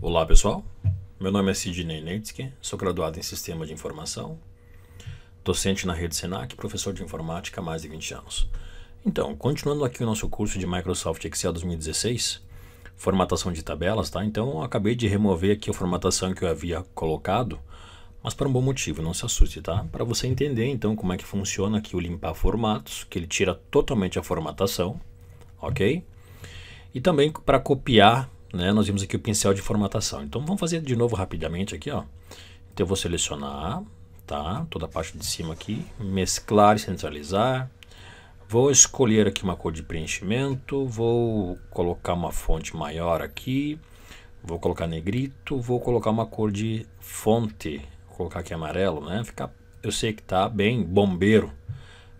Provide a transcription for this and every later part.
Olá pessoal, meu nome é Sidney Neitzke, sou graduado em Sistema de Informação, docente na rede Senac, professor de informática há mais de 20 anos. Então, continuando aqui o nosso curso de Microsoft Excel 2016, formatação de tabelas, tá? Então, eu acabei de remover aqui a formatação que eu havia colocado, mas para um bom motivo, não se assuste, tá? Para você entender então como é que funciona aqui o limpar formatos, que ele tira totalmente a formatação, ok? E também para copiar né, nós vimos aqui o pincel de formatação. Então vamos fazer de novo rapidamente aqui, ó. Então eu vou selecionar, tá, toda a parte de cima aqui, mesclar e centralizar. Vou escolher aqui uma cor de preenchimento, vou colocar uma fonte maior aqui, vou colocar negrito, vou colocar uma cor de fonte, vou colocar aqui amarelo, né? Ficar, eu sei que tá bem bombeiro,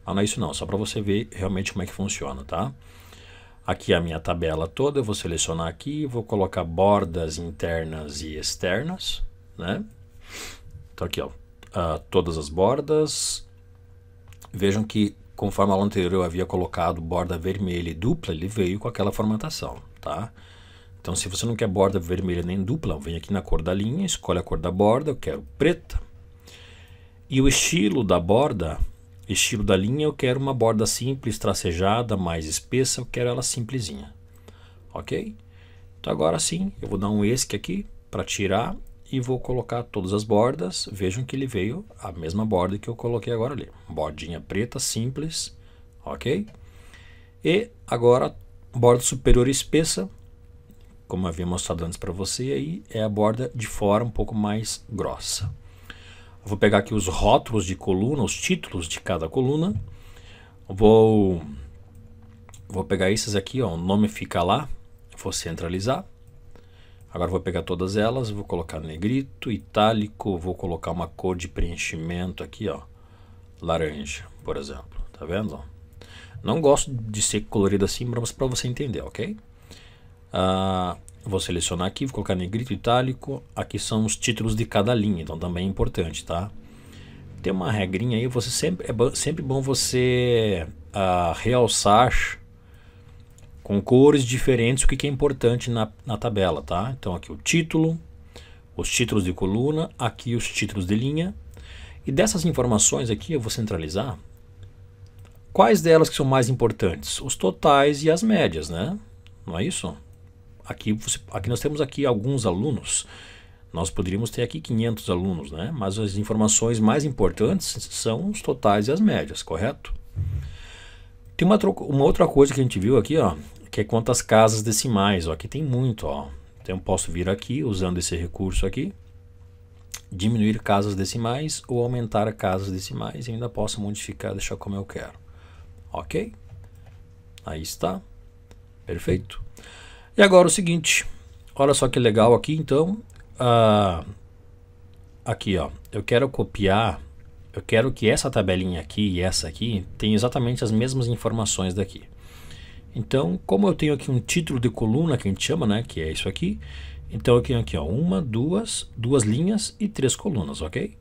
mas não é isso não, só para você ver realmente como é que funciona, tá? aqui é a minha tabela toda, eu vou selecionar aqui, vou colocar bordas internas e externas, né? Então aqui, ó, uh, todas as bordas. Vejam que conforme a aula anterior eu havia colocado borda vermelha e dupla, ele veio com aquela formatação, tá? Então se você não quer borda vermelha nem dupla, vem aqui na cor da linha, escolhe a cor da borda, eu quero preta. E o estilo da borda estilo da linha, eu quero uma borda simples, tracejada, mais espessa, eu quero ela simplesinha. Ok? Então agora sim, eu vou dar um esque aqui para tirar e vou colocar todas as bordas. Vejam que ele veio a mesma borda que eu coloquei agora ali. Bordinha preta, simples, ok? E agora, borda superior espessa, como havia mostrado antes para você, aí é a borda de fora um pouco mais grossa vou pegar aqui os rótulos de coluna, os títulos de cada coluna. Vou, vou pegar esses aqui, ó, o nome fica lá, vou centralizar. Agora vou pegar todas elas, vou colocar negrito, itálico, vou colocar uma cor de preenchimento aqui, ó, laranja, por exemplo, tá vendo? Não gosto de ser colorido assim, mas para você entender, ok? Uh, vou selecionar aqui, vou colocar negrito itálico. Aqui são os títulos de cada linha, então também é importante, tá? Tem uma regrinha aí, você sempre é sempre bom você ah, realçar com cores diferentes o que, que é importante na, na tabela, tá? Então aqui o título, os títulos de coluna, aqui os títulos de linha. E dessas informações aqui eu vou centralizar quais delas que são mais importantes? Os totais e as médias, né? Não é isso? aqui, você, aqui nós temos aqui alguns alunos. Nós poderíamos ter aqui 500 alunos, né? mas as informações mais importantes são os totais e as médias, correto? Tem uma, uma outra coisa que a gente viu aqui, ó, que é quantas casas decimais. Ó, aqui tem muito. Ó. Então eu posso vir aqui, usando esse recurso aqui, diminuir casas decimais ou aumentar casas decimais e ainda posso modificar, deixar como eu quero. Ok? Aí está. Perfeito. E agora o seguinte, olha só que legal aqui então. Uh, aqui ó, eu quero copiar, eu quero que essa tabelinha aqui e essa aqui tenham exatamente as mesmas informações daqui. Então, como eu tenho aqui um título de coluna que a gente chama, né, que é isso aqui, então eu tenho aqui ó, uma, duas, duas linhas e três colunas, ok?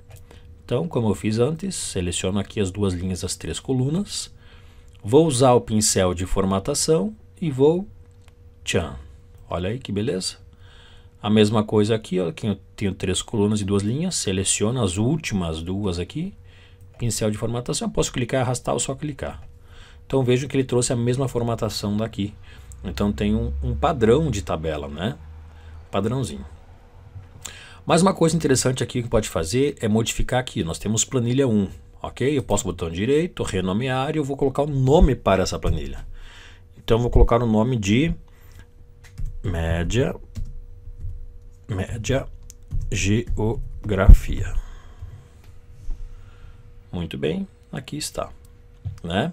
Então, como eu fiz antes, seleciono aqui as duas linhas as três colunas, vou usar o pincel de formatação e vou tchan, Olha aí que beleza. A mesma coisa aqui, ó, aqui eu tenho três colunas e duas linhas, seleciono as últimas duas aqui, pincel de formatação, posso clicar e arrastar ou só clicar. Então vejo que ele trouxe a mesma formatação daqui. Então tem um, um padrão de tabela, né? Padrãozinho. Mais uma coisa interessante aqui que pode fazer é modificar aqui. Nós temos planilha 1, ok? Eu posso botão direito, renomear e eu vou colocar o um nome para essa planilha. Então vou colocar o um nome de média, média, geografia. Muito bem, aqui está, né?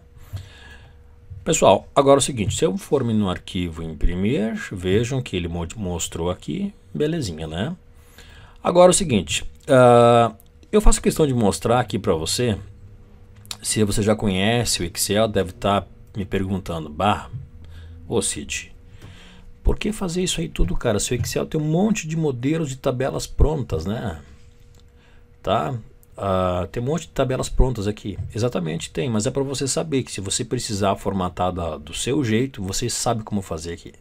Pessoal, agora é o seguinte, se eu for no arquivo imprimir, vejam que ele mostrou aqui, belezinha, né? Agora é o seguinte, uh, eu faço questão de mostrar aqui para você, se você já conhece o Excel, deve estar tá me perguntando, bah, ô Cid, por que fazer isso aí tudo, cara? Seu Excel tem um monte de modelos de tabelas prontas, né? Tá? Uh, tem um monte de tabelas prontas aqui. Exatamente, tem, mas é para você saber que se você precisar formatar da, do seu jeito, você sabe como fazer aqui.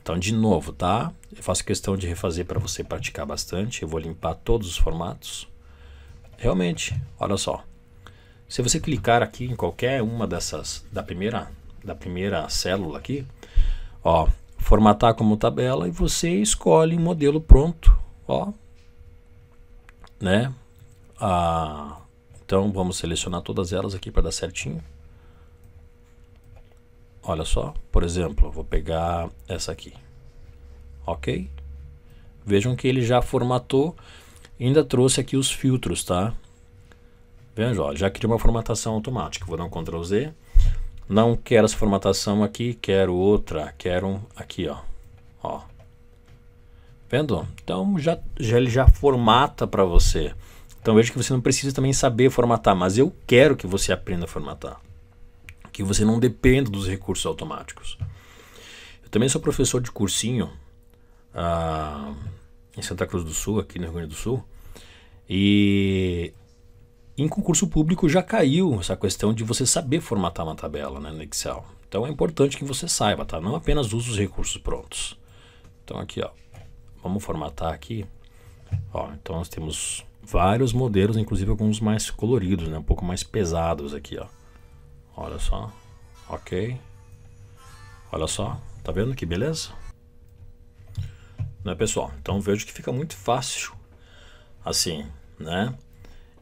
Então, de novo, tá? Eu faço questão de refazer para você praticar bastante. Eu vou limpar todos os formatos. Realmente, olha só. Se você clicar aqui em qualquer uma dessas da primeira da primeira célula aqui, ó, formatar como tabela e você escolhe um modelo pronto, ó, né? Ah, então vamos selecionar todas elas aqui para dar certinho. Olha só, por exemplo, vou pegar essa aqui, ok? Vejam que ele já formatou, ainda trouxe aqui os filtros, tá? Vejam, ó, já criou uma formatação automática. Vou dar um Ctrl Z não quero essa formatação aqui, quero outra, quero aqui, ó. ó. Vendo? Então já, já ele já formata para você. Então veja que você não precisa também saber formatar, mas eu quero que você aprenda a formatar. Que você não dependa dos recursos automáticos. Eu também sou professor de cursinho ah, em Santa Cruz do Sul, aqui no Rio Grande do Sul. E em concurso público já caiu essa questão de você saber formatar uma tabela né, no Excel. Então é importante que você saiba, tá? Não apenas use os recursos prontos. Então aqui, ó, vamos formatar aqui. Ó, então nós temos vários modelos, inclusive alguns mais coloridos, né? Um pouco mais pesados aqui, ó. Olha só. Ok. Olha só. Tá vendo que beleza? Né, pessoal? Então vejo que fica muito fácil assim, né?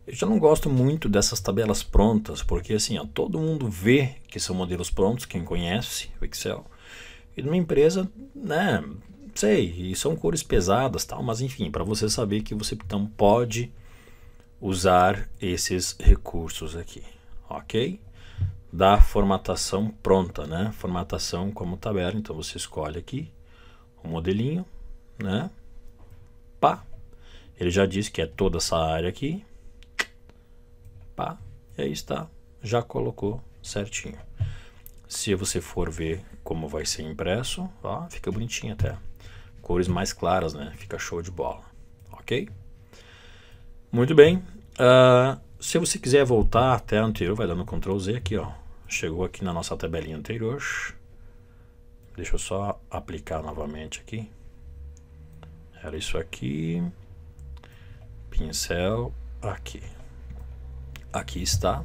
Eu já não gosto muito dessas tabelas prontas, porque assim, ó, todo mundo vê que são modelos prontos, quem conhece o Excel. E numa empresa, né, sei, e são cores pesadas, tal, mas enfim, para você saber que você então pode usar esses recursos aqui, OK? Da formatação pronta, né? Formatação como tabela, então você escolhe aqui o modelinho, né? Pá. Ele já disse que é toda essa área aqui, Pá, e aí está, já colocou certinho. Se você for ver como vai ser impresso, ó, fica bonitinho até. Cores mais claras, né? Fica show de bola, ok? Muito bem. Uh, se você quiser voltar até a anterior, vai dando Ctrl Z aqui, ó. Chegou aqui na nossa tabelinha anterior. Deixa eu só aplicar novamente aqui. Era isso aqui. Pincel aqui aqui está.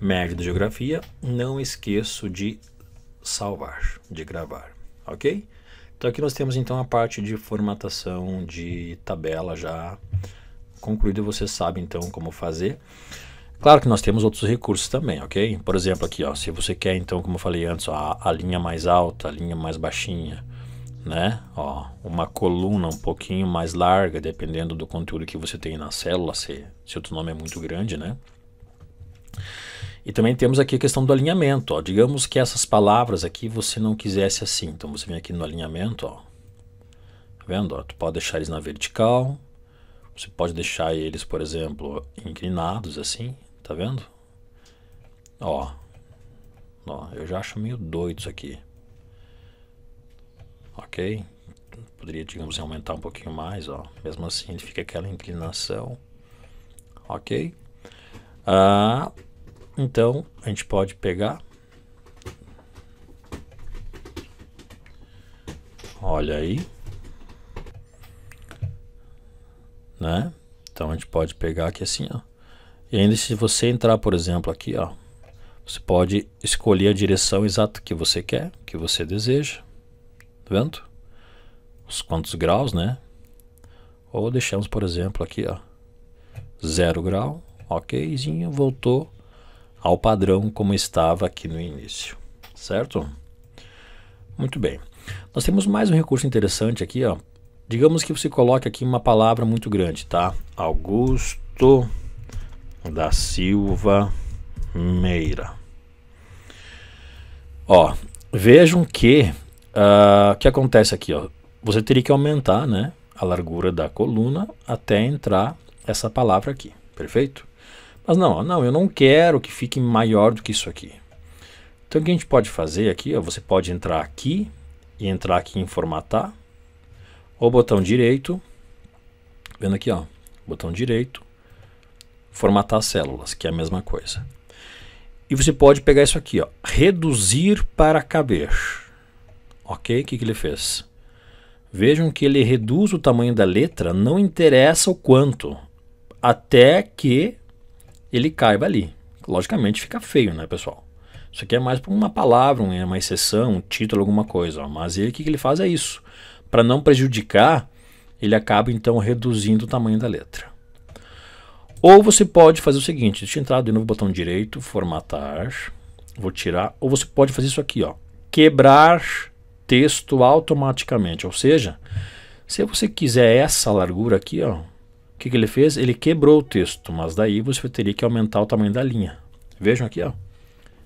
média de geografia. Não esqueço de salvar, de gravar, ok? Então aqui nós temos então a parte de formatação de tabela já concluída. Você sabe então como fazer. Claro que nós temos outros recursos também, ok? Por exemplo, aqui, ó, se você quer, então, como eu falei antes, ó, a, a linha mais alta, a linha mais baixinha, né? Ó, uma coluna um pouquinho mais larga, dependendo do conteúdo que você tem na célula, se, se o teu nome é muito grande, né? E também temos aqui a questão do alinhamento. Ó. Digamos que essas palavras aqui você não quisesse assim. Então você vem aqui no alinhamento, ó. Tá vendo? Ó, tu pode deixar eles na vertical. Você pode deixar eles, por exemplo, inclinados assim. Tá vendo? Ó. ó eu já acho meio doido isso aqui ok? Poderia, digamos, aumentar um pouquinho mais, ó. Mesmo assim, ele fica aquela inclinação, ok? Ah, então, a gente pode pegar. Olha aí. Né? Então, a gente pode pegar aqui assim, ó. E ainda se você entrar, por exemplo, aqui, ó. Você pode escolher a direção exata que você quer, que você deseja tá vendo? Os quantos graus, né? Ou deixamos, por exemplo, aqui, ó, zero grau, okzinho, voltou ao padrão como estava aqui no início, certo? Muito bem. Nós temos mais um recurso interessante aqui, ó. Digamos que você coloque aqui uma palavra muito grande, tá? Augusto da Silva Meira. Ó, vejam que ah, o que acontece aqui? Ó? Você teria que aumentar né, a largura da coluna até entrar essa palavra aqui, perfeito? Mas não, não, eu não quero que fique maior do que isso aqui. Então o que a gente pode fazer aqui? Ó, você pode entrar aqui e entrar aqui em formatar. O botão direito, vendo aqui, ó, botão direito, formatar células, que é a mesma coisa. E você pode pegar isso aqui, ó, reduzir para caber. Ok? O que, que ele fez? Vejam que ele reduz o tamanho da letra, não interessa o quanto, até que ele caiba ali. Logicamente fica feio, né, pessoal? Isso aqui é mais para uma palavra, é uma exceção, um título, alguma coisa. Ó. Mas ele, o que, que ele faz é isso. Para não prejudicar, ele acaba então reduzindo o tamanho da letra. Ou você pode fazer o seguinte, deixa eu entrar de novo no botão direito, formatar, vou tirar, ou você pode fazer isso aqui, ó, quebrar texto automaticamente. Ou seja, se você quiser essa largura aqui, ó, o que, que ele fez? Ele quebrou o texto, mas daí você teria que aumentar o tamanho da linha. Vejam aqui, ó.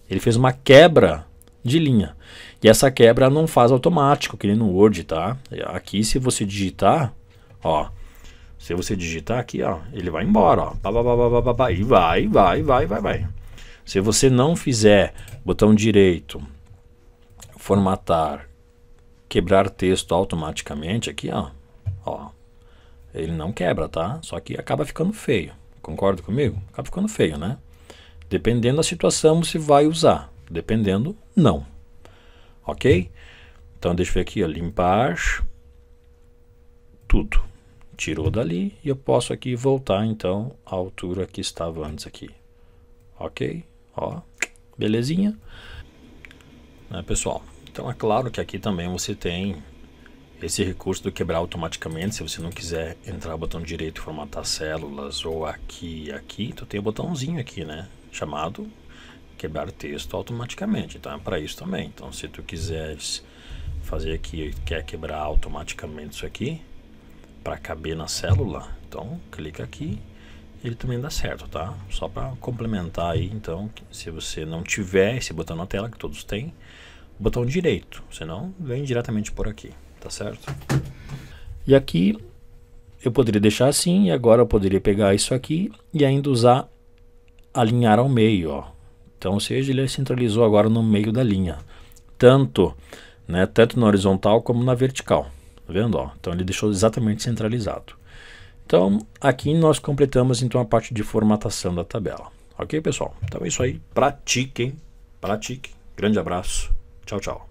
ele fez uma quebra de linha. E essa quebra não faz automático, que nem no Word, tá? Aqui se você digitar, ó, se você digitar aqui, ó, ele vai embora, ó, pá, pá, pá, pá, e vai, vai, vai, vai, vai. Se você não fizer botão direito, formatar quebrar texto automaticamente aqui, ó. ó. Ele não quebra, tá? Só que acaba ficando feio. Concorda comigo? Acaba ficando feio, né? Dependendo da situação, você vai usar. Dependendo, não. Ok? Então, deixa eu ver aqui, ó, limpar tudo. Tirou dali e eu posso aqui voltar, então, à altura que estava antes aqui. Ok? Ó, belezinha? Né, pessoal? Então é claro que aqui também você tem esse recurso do quebrar automaticamente, se você não quiser entrar o botão direito formatar células ou aqui aqui, tu então tem o um botãozinho aqui, né, chamado quebrar texto automaticamente. Então é para isso também. Então se tu quiseres fazer aqui, quer quebrar automaticamente isso aqui para caber na célula, então clica aqui, ele também dá certo, tá? Só para complementar aí, então, se você não tiver esse botão na tela que todos têm, botão direito, senão vem diretamente por aqui, tá certo? E aqui eu poderia deixar assim e agora eu poderia pegar isso aqui e ainda usar alinhar ao meio, ó. Então, ou seja, ele centralizou agora no meio da linha, tanto, né, tanto na horizontal como na vertical, tá vendo? Ó? Então ele deixou exatamente centralizado. Então, aqui nós completamos então a parte de formatação da tabela. Ok, pessoal? Então é isso aí. Pratiquem, pratiquem. Grande abraço. Ciao, ciao.